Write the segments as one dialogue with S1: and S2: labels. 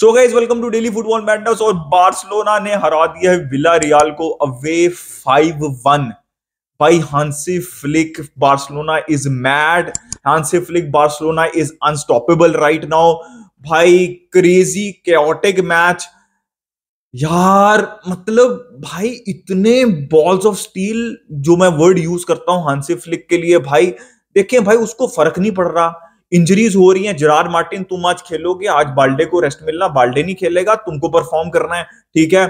S1: So guys welcome to daily football madness और Barcelona ने हरा दिया है विला रियाल को अवे फाइव वन भाई Hansi Flick Barcelona is mad Hansi Flick Barcelona is unstoppable right now भाई क्रेजी क्योटिक मैच यार मतलब भाई इतने बॉल्स ऑफ स्टील जो मैं वर्ड यूज करता हूं हांसी फ्लिक के लिए भाई देखिए भाई उसको फर्क नहीं पड़ रहा इंजरीज हो रही हैं जरार मार्टिन तुम आज खेलोगे आज बाल्डे को रेस्ट मिलना बाल्डे नहीं खेलेगा तुमको परफॉर्म करना है ठीक है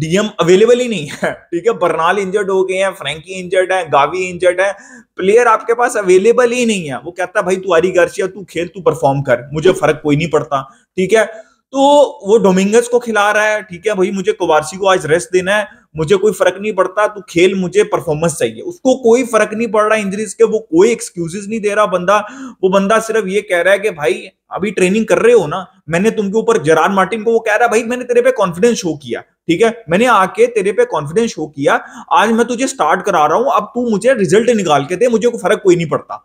S1: डीएम अवेलेबल ही नहीं है ठीक है बर्नाल इंजर्ड हो गए हैं फ्रेंकी इंजर्ड है गावी इंजर्ड है प्लेयर आपके पास अवेलेबल ही नहीं है वो कहता भाई तू आरी गार्शिया तू खेल तू परफॉर्म कर मुझे फर्क कोई नहीं पड़ता ठीक है तो वो डोमिंगस को खिला रहा है ठीक है भाई मुझे कुवारसी को आज रेस्ट देना है मुझे कोई फर्क नहीं पड़ता तू खेल मुझे परफॉर्मेंस चाहिए उसको कोई फर्क नहीं पड़ रहा इंजरीज के वो कोई एक्सक्यूजेज नहीं दे रहा बंदा वो बंदा सिर्फ ये कह रहा है कि भाई अभी ट्रेनिंग कर रहे हो ना मैंने तुमके ऊपर जरार मार्टिन को वो कह रहा है भाई मैंने तेरे पे कॉन्फिडेंस शो किया ठीक है मैंने आके तेरे पे कॉन्फिडेंस शो किया आज मैं तुझे स्टार्ट करा रहा हूं अब तू मुझे रिजल्ट निकाल के दे मुझे कोई फर्क कोई नहीं पड़ता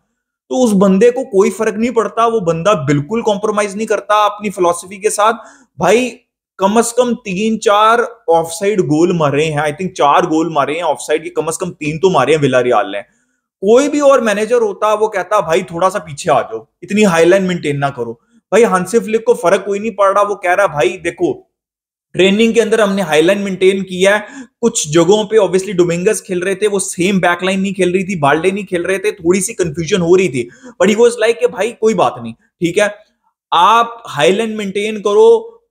S1: तो उस बंदे को कोई फर्क नहीं पड़ता वो बंदा बिल्कुल कॉम्प्रोमाइज नहीं करता अपनी फिलोसफी के साथ भाई कम अज कम तीन चार ऑफ साइड गोल मारे हैं आई थिंक चार गोल मारे हैं ऑफ साइड के कम अज कम तीन तो मारे हैं विलारियाल ने कोई भी और मैनेजर होता वो कहता भाई थोड़ा सा पीछे आ जाओ इतनी हाईलाइन मेंटेन ना करो भाई हंसी फ्लिक को फर्क कोई नहीं पड़ रहा वो कह रहा भाई देखो ट्रेनिंग के अंदर हमने हाईलाइन मेंटेन किया है कुछ जगहों पे ऑब्वियसली डोमिंगस खेल रहे थे वो सेम बैकलाइन नहीं खेल रही थी बाल्डे नहीं खेल रहे थे थोड़ी सी कंफ्यूजन हो रही थी बट ही वॉज लाइक भाई कोई बात नहीं ठीक है आप हाईलाइन मेंटेन करो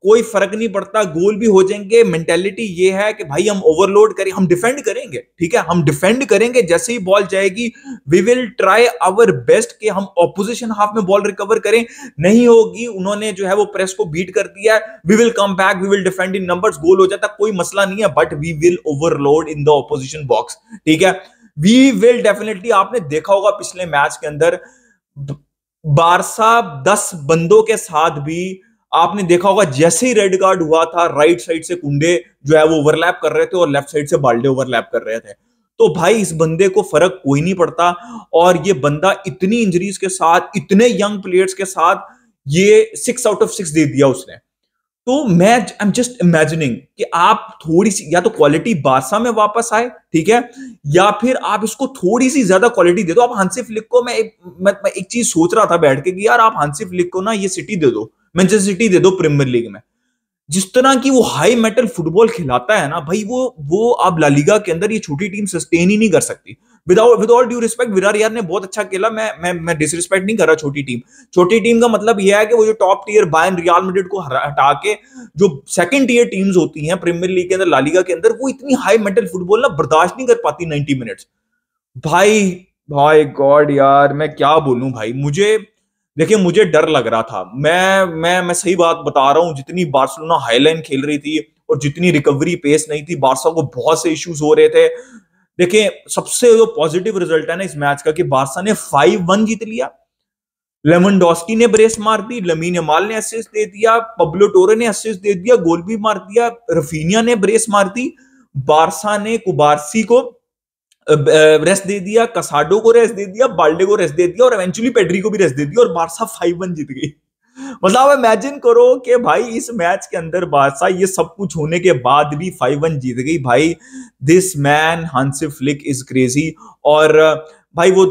S1: कोई फर्क नहीं पड़ता गोल भी हो जाएंगे मेंटेलिटी ये है कि भाई हम ओवरलोड करें हम डिफेंड करेंगे ठीक है हम डिफेंड करेंगे जैसे ही बॉल जाएगी we will try our best कि हम ऑपोजिशन हाफ में बॉल रिकवर करें नहीं होगी उन्होंने जो है वो प्रेस को बीट कर दिया we will come back we will defend in number goal हो जाता कोई मसला नहीं है but we will overload in the opposition box ठीक है वी विल डेफिनेटली आपने देखा होगा पिछले मैच के अंदर बारसा दस बंदों के साथ भी आपने देखा होगा जैसे ही रेड कार्ड हुआ था राइट साइड से कुंडे जो है वो ओवरलैप कर रहे थे और लेफ्ट साइड से बाल्डे ओवरलैप कर रहे थे तो भाई इस बंदे को फर्क कोई नहीं पड़ता और ये बंदा इतनी इंजरीज के साथ इतने यंग प्लेयर्स के साथ ये सिक्स आउट ऑफ सिक्स दे दिया उसने तो मैं आई एम जस्ट इमेजिनिंग कि आप थोड़ी सी या तो क्वालिटी बादशाह में वापस आए ठीक है या फिर आप इसको थोड़ी सी ज्यादा क्वालिटी दे दो आप हांसी फ्लिक को मैं एक, मैं, मैं एक चीज सोच रहा था बैठ के कि यार आप हांसी फ्लिक को ना ये सिटी दे दो मैनचेस्टर सिटी दे दो प्रीमियर लीग में जिस तरह की वो हाई मेटल फुटबॉल खिलाता है ना भाई वो वो आप लालिगा के अंदर ये छोटी टीम सस्टेन ही नहीं कर सकती without with all due respect विरार यार ने बहुत अच्छा खेला मैं मैं मैं डिसरिस्पेक्ट नहीं कर रहा छोटी टीम छोटी टीम का मतलब यह है कि वो जो top tier Bayern Real Madrid को हटा के जो सेकंड टीयर टीम्स होती हैं प्रीमियर लीग के अंदर लालिगा के अंदर वो इतनी हाई मेटल फुटबॉल ना बर्दाश्त नहीं कर पाती नाइनटी मिनट्स भाई भाई गॉड यार मैं क्या बोलूं भाई मुझे देखिए मुझे डर लग रहा था मैं मैं मैं सही बात बता रहा हूँ जितनी बार्सिलोना हाईलाइन खेल रही थी और जितनी रिकवरी पेस नहीं थी बारसा को बहुत से इश्यूज हो रहे थे देखिए सबसे जो पॉजिटिव रिजल्ट है ना इस मैच का कि बारसा ने फाइव वन जीत लिया लेमन डॉस्की ने ब्रेस मार दी लमीन अमाल ने असिस्ट दे दिया पब्लो टोरे ने असिस्ट दे दिया गोल भी मार दिया रफीनिया ने ब्रेस मार दी बारसा ने कुबारसी को रेस्ट दे दिया कसाडो को रेस्ट दे दिया बाल्डे को रेस्ट दे दिया और इवेंचुअली पेड्री को भी रेस्ट दे दिया और बारसा फाइव वन जीत गई मतलब आप इमेजिन करो कि भाई इस मैच के अंदर बादशाह ये सब कुछ होने के बाद भी फाइव वन जीत गई भाई this man Hansi Flick is crazy और भाई वो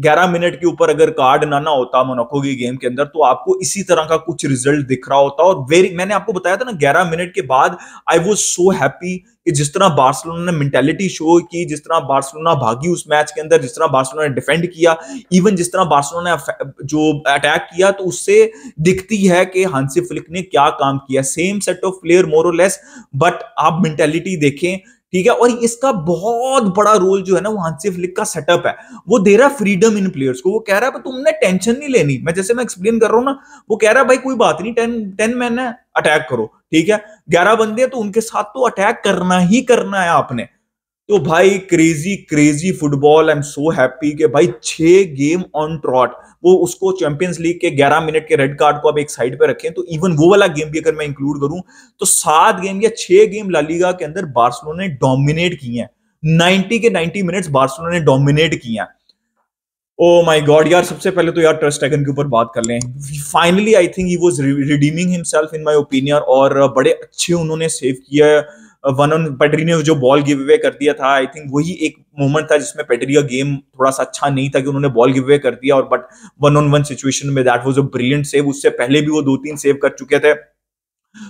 S1: ग्यारह मिनट के ऊपर अगर कार्ड ना ना होता मोनाको की गेम के अंदर तो आपको इसी तरह का कुछ रिजल्ट दिख रहा होता और वेरी मैंने आपको बताया था ना ग्यारह मिनट के बाद आई वॉज सो हैप्पी कि जिस तरह बार्सिलोना ने मेंटेलिटी शो की जिस तरह बार्सिलोना भागी उस मैच के अंदर जिस तरह बार्सिलोना ने डिफेंड किया इवन जिस तरह बार्सिलोना ने जो अटैक किया तो उससे दिखती है कि हांसी फ्लिक ने क्या काम किया same set of player more और लेस बट आप मेंटेलिटी देखें ठीक है और इसका बहुत बड़ा रोल जो है ना वो हांसी फ्लिक का सेटअप है वो दे रहा फ्रीडम इन प्लेयर्स को वो कह रहा है तुमने टेंशन नहीं लेनी मैं जैसे मैं एक्सप्लेन कर रहा हूं ना वो कह रहा है भाई कोई बात नहीं टेन टेन मैन है अटैक करो ठीक है ग्यारह बंदे तो उनके साथ तो अटैक करना ही करना है आपने तो भाई crazy crazy football I am so happy के भाई छे गेम ऑन ट्रॉट वो उसको चैंपियंस लीग के 11 मिनट के रेड कार्ड को अब एक साइड पे रखें तो इवन वो वाला गेम भी अगर मैं इंक्लूड करूं तो सात गेम या छह गेम लालीगा के अंदर बार्सलोना ने डोमिनेट किए हैं नाइनटी के नाइनटी मिनट्स बार्सलोना ने डोमिनेट किए हैं ओ माई गॉड यार सबसे पहले तो यार ट्रस्ट एगन के ऊपर बात कर लें finally I think he was redeeming himself in my opinion और बड़े अच्छे उन्होंने सेव किया है वन ऑन पेटरी ने जो बॉल गिव अवे कर दिया था आई थिंक वही एक मोमेंट था जिसमें पेटरी का गेम थोड़ा सा अच्छा नहीं था कि उन्होंने बॉल गिव अवे कर दिया और but one on one situation में that was a brilliant save उससे पहले भी वो दो तीन सेव कर चुके थे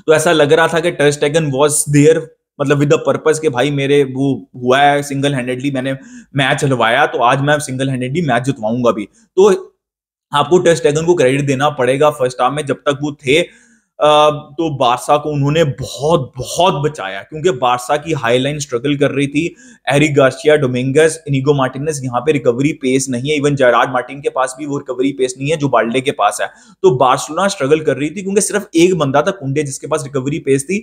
S1: तो ऐसा लग रहा था कि टेस्ट एगन वॉज देयर मतलब विद द पर्पज के भाई मेरे वो हुआ है सिंगल हैंडेडली मैंने मैच हलवाया तो आज मैं सिंगल हैंडेडली मैच जितवाऊंगा भी तो आपको टेस्ट एगन को क्रेडिट देना पड़ेगा फर्स्ट हाफ में जब तक वो थे तो बारसा को उन्होंने बहुत बहुत बचाया क्योंकि बारसा की हाई लाइन स्ट्रगल कर रही थी Eric Garcia Dominguez Inigo Martinez यहाँ पे रिकवरी पेस नहीं है इवन जराड मार्टिन के पास भी वो रिकवरी पेस नहीं है जो बाल्डे के पास है तो बार्सलोना स्ट्रगल कर रही थी क्योंकि सिर्फ एक बंदा था कुंडे जिसके पास रिकवरी पेस थी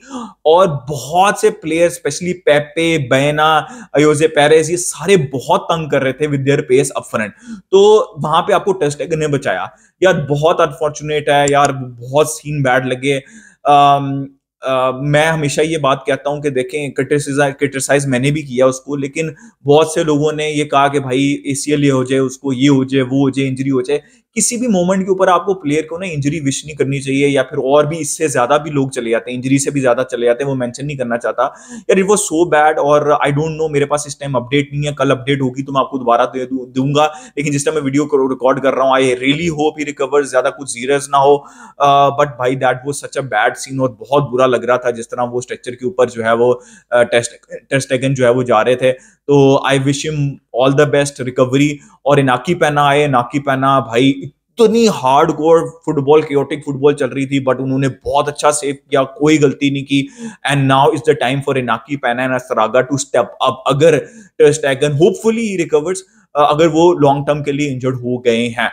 S1: और बहुत से प्लेयर स्पेशली पेपे बैना अयोजे पेरेस ये सारे बहुत तंग कर रहे थे with their pace up front तो वहां पे आपको टेस्ट ने बचाया यार बहुत अनफॉर्चुनेट है यार बहुत सीन बैड लगे लगे Uh, मैं हमेशा ये बात कहता हूँ कि देखें क्रिटिसाइज मैंने भी किया उसको लेकिन बहुत से लोगों ने ये कहा कि भाई ए हो जाए उसको ये हो जाए वो हो जाए इंजरी हो जाए किसी भी मोमेंट के ऊपर आपको प्लेयर को ना इंजरी विश नहीं करनी चाहिए या फिर और भी इससे ज्यादा भी लोग चले जाते हैं इंजरी से भी ज्यादा चले जाते हैं वो मेंशन नहीं करना चाहता यार इट वॉज सो बैड और आई डोंट नो मेरे पास इस टाइम अपडेट नहीं है कल अपडेट होगी तो मैं आपको दोबारा दे दूंगा लेकिन जिस टाइम मैं वीडियो रिकॉर्ड कर रहा हूँ I really hope he recover ज्यादा कुछ जीरस ना हो बट भाई दैट वो सच अ बैड सीन और बहुत बुरा लग रहा था जिस तरह वो स्ट्रक्चर के ऊपर जो है वो टेस्ट टेस्ट जो है वो जा रहे थे तो I wish him all the best recovery और इनाकी पहना आए इनाकी पैना भाई इतनी hard core football chaotic football चल रही थी बट उन्होंने बहुत अच्छा सेव किया कोई गलती नहीं की and now is the time for Inaki Pena and Astralaga to step up अगर टेस्टैगन होपफुली रिकवर्स अगर वो लॉन्ग टर्म के लिए इंजर्ड हो गए हैं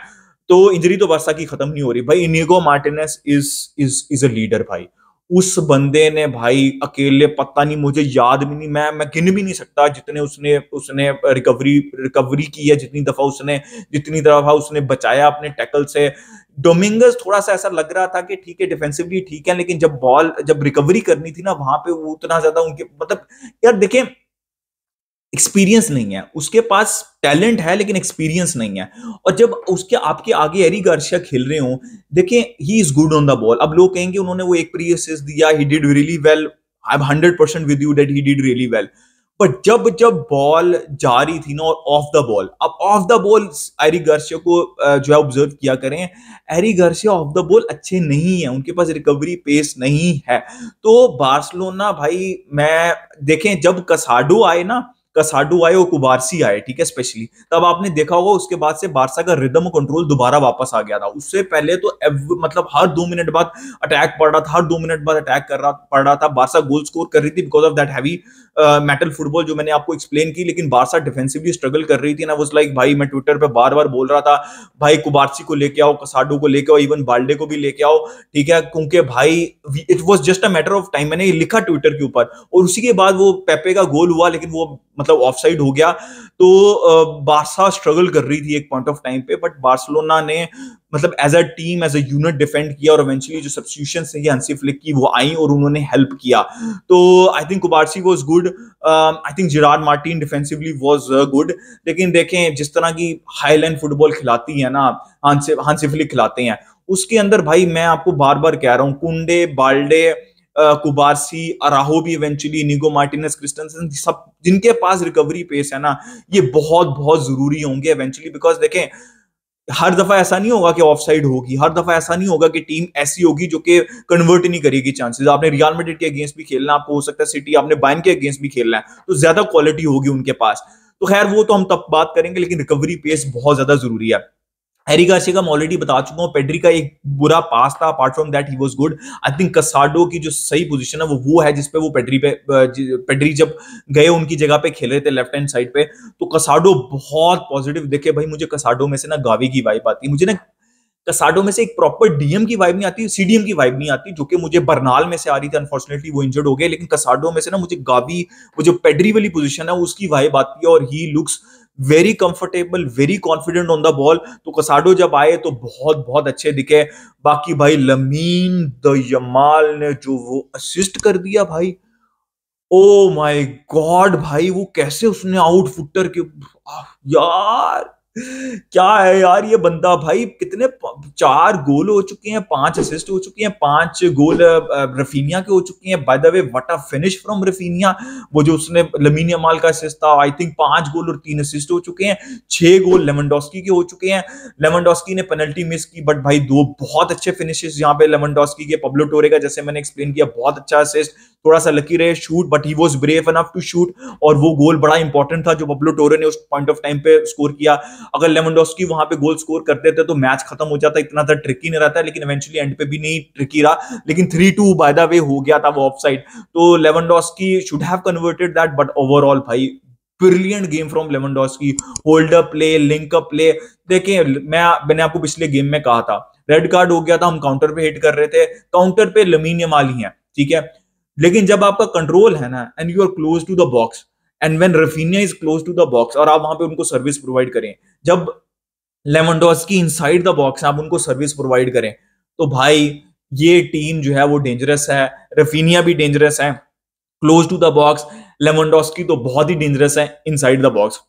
S1: तो इंजरी तो वर्षा की खत्म नहीं हो रही भाई Inigo Martinez is is is a leader भाई उस बंदे ने भाई अकेले पता नहीं मुझे याद भी नहीं मैं मैं गिन भी नहीं सकता जितने उसने उसने रिकवरी रिकवरी की है जितनी दफा उसने जितनी दफा उसने बचाया अपने टैकल से डोमिंगस थोड़ा सा ऐसा लग रहा था कि ठीक है डिफेंसिवली ठीक है लेकिन जब बॉल जब रिकवरी करनी थी ना वहां पे वो उतना ज्यादा उनके मतलब यार देखें एक्सपीरियंस नहीं है उसके पास टैलेंट है लेकिन एक्सपीरियंस नहीं है और जब उसके आपके आगे एरी गार्शिया खेल रहे हो देखें he is good on the ball अब लोग कहेंगे उन्होंने वो एक प्रीसिस दिया he did really well I am hundred percent with you that he did really well but जब जब बॉल जा रही थी ना और ऑफ द बॉल अब off the ball Eric Garcia को जो है ऑब्जर्व किया करें Eric Garcia off the ball अच्छे नहीं है उनके पास रिकवरी पेस नहीं है तो बार्सलोना भाई मैं देखें जब कसाडो आए ना कसाडू आए और कुबारसी आए ठीक है स्पेशली तब आपने देखा होगा उसके बाद से बारसा का रिदम कंट्रोल दोबारा वापस आ गया था उससे पहले तो मतलब हर दो मिनट बाद अटैक पड़ रहा था हर दो मिनट बाद अटैक कर रहा पड़ रहा था बारसा गोल स्कोर कर रही थी because of that heavy metal football जो मैंने आपको एक्सप्लेन की लेकिन बारसा डिफेंसिवली स्ट्रगल कर रही थी ना वो लाइक भाई मैं ट्विटर पर बार बार बोल रहा था भाई कुबारसी को लेके आओ कसाडू को लेके आओ इवन बाल्डे को भी लेके आओ ठीक है क्योंकि भाई it was just a matter of time मैंने लिखा ट्विटर के ऊपर और उसी के बाद वो पेपे का गोल हुआ लेकिन वो मतलब ऑफ साइड हो गया तो बारसा स्ट्रगल कर रही थी एक पॉइंट ऑफ टाइम पे बट बार्सिलोना ने मतलब as a team as a unit defend किया और इवेंचुअली जो सब्सिट्यूशन थी हंसी फ्लिक की वो आई और उन्होंने हेल्प किया तो I think Cubarsi was good I think Gerard Martin defensively was good लेकिन देखें जिस तरह की हाई लाइन फुटबॉल खिलाती है ना हंसी फ्लिक खिलाते हैं उसके अंदर भाई मैं आपको बार बार कह रहा हूँ कुंडे बाल्डे कुबारसी अराहो भी इवेंचुअली निगो मार्टिनस क्रिस्टनसन सब जिनके पास रिकवरी पेस है ना ये बहुत बहुत जरूरी होंगे इवेंचुअली बिकॉज देखें हर दफा ऐसा नहीं होगा कि ऑफ साइड होगी हर दफा ऐसा नहीं होगा कि टीम ऐसी होगी जो कि कन्वर्ट नहीं करेगी चांसेस आपने रियल मेडिट के अगेंस्ट भी खेलना आपको हो सकता है सिटी आपने बाइन के अगेंस्ट भी खेलना है तो ज्यादा क्वालिटी होगी उनके पास तो खैर वो तो हम तब बात करेंगे लेकिन रिकवरी पेस बहुत ज्यादा जरूरी है हैरी गार्सिया का मैं ऑलरेडी बता चुका हूँ पेड्री का एक बुरा पास था apart from that he was good I think Casado की जो सही पोजीशन है वो वो है जिसपे वो पेड्री पे पेड्री जब गए उनकी जगह पे खेल रहे थे लेफ्ट हैंड साइड पे तो कसाडो बहुत पॉजिटिव देखे भाई मुझे कसाडो में से ना गावी की वाइब आती मुझे ना कसाडो में से एक प्रॉपर डीएम की वाइब नहीं आती सीडीएम की वाइब नहीं आती जो कि मुझे बरनाल में से आ रही थी अनफॉर्चुनेटली वो इंजर्ड हो गए लेकिन कसाडो में से ना मुझे गावी वो जो पेडरी वाली पोजीशन है उसकी वाइब आती है और he looks very comfortable very confident on the ball तो कसाडो जब आए तो बहुत बहुत अच्छे दिखे बाकी भाई लमीन द यमाल ने जो वो असिस्ट कर दिया भाई ओ माय गॉड भाई वो कैसे उसने आउट फुटर के यार क्या है यार ये बंदा भाई कितने चार गोल हो चुके हैं पांच असिस्ट हो चुके हैं पांच गोल रफीनिया के हो चुके हैं by the way what a finish from Raphinha वो जो उसने लमीनिया माल का असिस्ट था आई थिंक पांच गोल और तीन असिस्ट हो चुके हैं छह गोल लेमनडोस्की के हो चुके हैं लेमनडोस्की ने पेनल्टी मिस की बट भाई दो बहुत अच्छे फिनिशेस यहाँ पे लेमनडॉस्की के पब्लो टोरे का जैसे मैंने एक्सप्लेन किया बहुत अच्छा असिस्ट थोड़ा सा लकी रहे shoot but he was brave enough to shoot और वो गोल बड़ा इंपॉर्टेंट था जो बब्लो टोरे ने उस पॉइंट ऑफ टाइम पे स्कोर किया अगर लेमंडोस्की वहां पे गोल स्कोर करते थे तो मैच खत्म हो जाता इतना था ट्रिकी नहीं रहता लेकिन इवेंचुअली एंड पे भी नहीं ट्रिकी रहा लेकिन three two by the way हो गया था वो ऑफ साइड तो Lewandowski should have converted that but overall भाई brilliant game from Lewandowski hold up play link up play देखिए मैं मैंने आपको पिछले गेम में कहा था रेड कार्ड हो गया था हम काउंटर पे हिट कर रहे थे काउंटर पे लमीन यमाली हैं ठीक है लेकिन जब आपका कंट्रोल है ना and you are close to the box and when Raphinha is close to the box और आप वहां पे उनको सर्विस प्रोवाइड करें जब Lewandowski inside the box आप उनको सर्विस प्रोवाइड करें तो भाई ये टीम जो है वो डेंजरस है रफीनिया भी डेंजरस है क्लोज टू द बॉक्स की तो बहुत ही डेंजरस है इन साइड द बॉक्स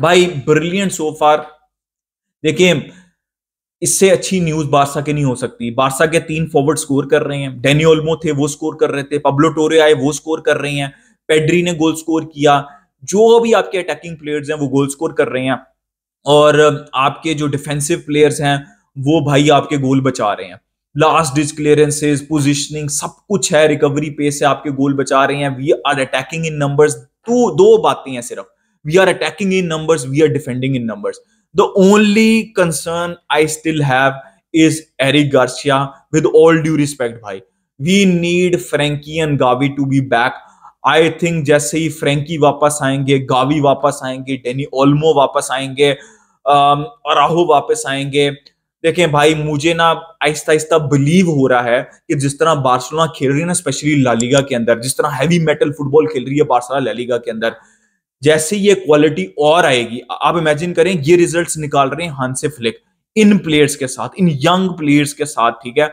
S1: भाई ब्रिलियंट सो फार देखिए इससे अच्छी न्यूज बारसा के नहीं हो सकती बारसा के तीन फॉरवर्ड स्कोर कर रहे हैं डेनी ओल्मो थे वो स्कोर कर रहे थे पब्लो टोरे आए वो स्कोर कर रहे हैं पेड्री ने गोल स्कोर किया जो भी आपके अटैकिंग प्लेयर्स हैं वो गोल स्कोर कर रहे हैं और आपके जो डिफेंसिव प्लेयर्स हैं वो भाई आपके गोल बचा रहे हैं लास्ट डिज क्लियरेंसेज पोजिशनिंग सब कुछ है रिकवरी पेस से आपके गोल बचा रहे हैं we are attacking in numbers दो दो बातें हैं सिर्फ we are attacking in numbers we are defending in numbers the only concern I still have is Eric Garcia. With all due respect, bhai, we need Frankie and Gavi to be back. I think जैसे ही Frankie वापस आएंगे Gavi वापस आएंगे डेनी Olmo वापस आएंगे Rahu um, वापस आएंगे देखें भाई मुझे ना आहिस्ता आहिस्ता बिलीव हो रहा है कि जिस तरह बार्सिलोना खेल रही है ना स्पेशली लालीगा के अंदर जिस तरह हैवी मेटल फुटबॉल खेल रही है बार्सिलोना लालीगा के अंदर जैसे ये क्वालिटी और आएगी आप इमेजिन करें ये रिजल्ट्स निकाल रहे हैं हांसे फ्लिक इन प्लेयर्स के साथ इन यंग प्लेयर्स के साथ ठीक है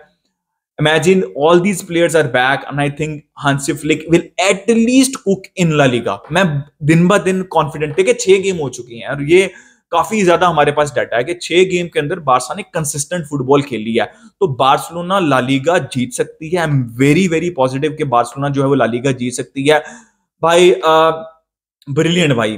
S1: imagine all these players are back and I think Hansi Flick will at least cook in La Liga मैं दिन ब दिन कॉन्फिडेंट है छह गेम हो चुकी हैं और ये काफी ज्यादा हमारे पास डाटा है कि छह गेम के अंदर बारसा ने कंसिस्टेंट फुटबॉल खेली है तो बार्सलोना लालीगा जीत सकती है I am very very positive कि बार्सलोना जो है वो लालीगा जीत सकती है भाई आ, ब्रिलियंट भाई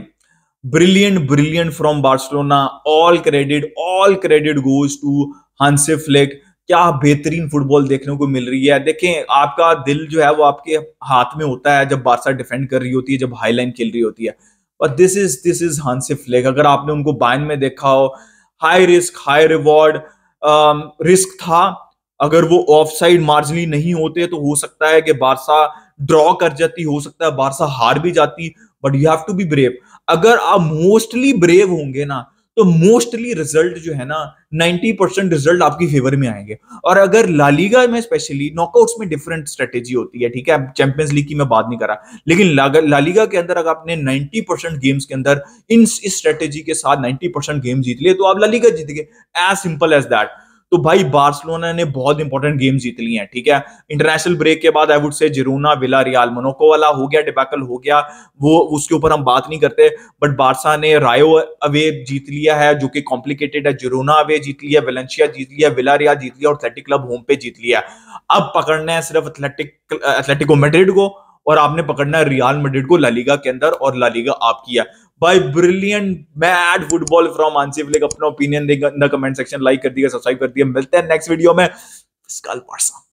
S1: brilliant brilliant from Barcelona all credit all credit goes to Hansi Flick क्या बेहतरीन फुटबॉल देखने को मिल रही है देखें आपका दिल जो है वो आपके हाथ में होता है जब बारसा डिफेंड कर रही होती है जब हाई लाइन खेल रही होती है but this is this is Hansi Flick अगर आपने उनको बाइन में देखा हो high risk high reward risk था अगर वो ऑफ साइड मार्जिनली नहीं होते तो हो सकता है कि बारसा ड्रॉ कर जाती हो सकता है बारसा हार भी जाती but you have to be brave अगर आप मोस्टली ब्रेव होंगे ना तो मोस्टली रिजल्ट जो है ना 90 परसेंट रिजल्ट आपकी फेवर में आएंगे और अगर लालीगा में स्पेशली नॉकआउट्स में डिफरेंट स्ट्रेटेजी होती है ठीक है चैंपियंस लीग की मैं बात नहीं कर रहा लेकिन लालीगा के अंदर अगर आपने 90 परसेंट गेम्स के अंदर इन इस स्ट्रेटेजी के साथ 90 परसेंट गेम जीत लिए तो आप लालीगा जीत गए एज सिंपल एज दैट तो भाई बार्सिलोना ने बहुत इंपॉर्टेंट गेम जीत ली है ठीक है इंटरनेशनल ब्रेक के बाद I would say Girona Villa Real Monaco वाला हो गया डिबैकल हो गया वो उसके ऊपर हम बात नहीं करते बट बारसा ने रायो अवे जीत लिया है जो कि कॉम्प्लिकेटेड है जिरोना अवे जीत लिया वेलेंशिया जीत लिया विला रियाल जीत लिया और एथलेटिक क्लब होम पे जीत लिया अब पकड़ना है सिर्फ एथलेटिक एथलेटिको मेड्रिड को और आपने पकड़ना है रियाल मेड्रिड को लालीगा के अंदर और लालीगा आपकी है बाई brilliant mad football from Hansi Lik अपना ओपिनियन देगा कमेंट सेक्शन लाइक कर दिया सब्सक्राइब कर दिया मिलते हैं नेक्स्ट वीडियो में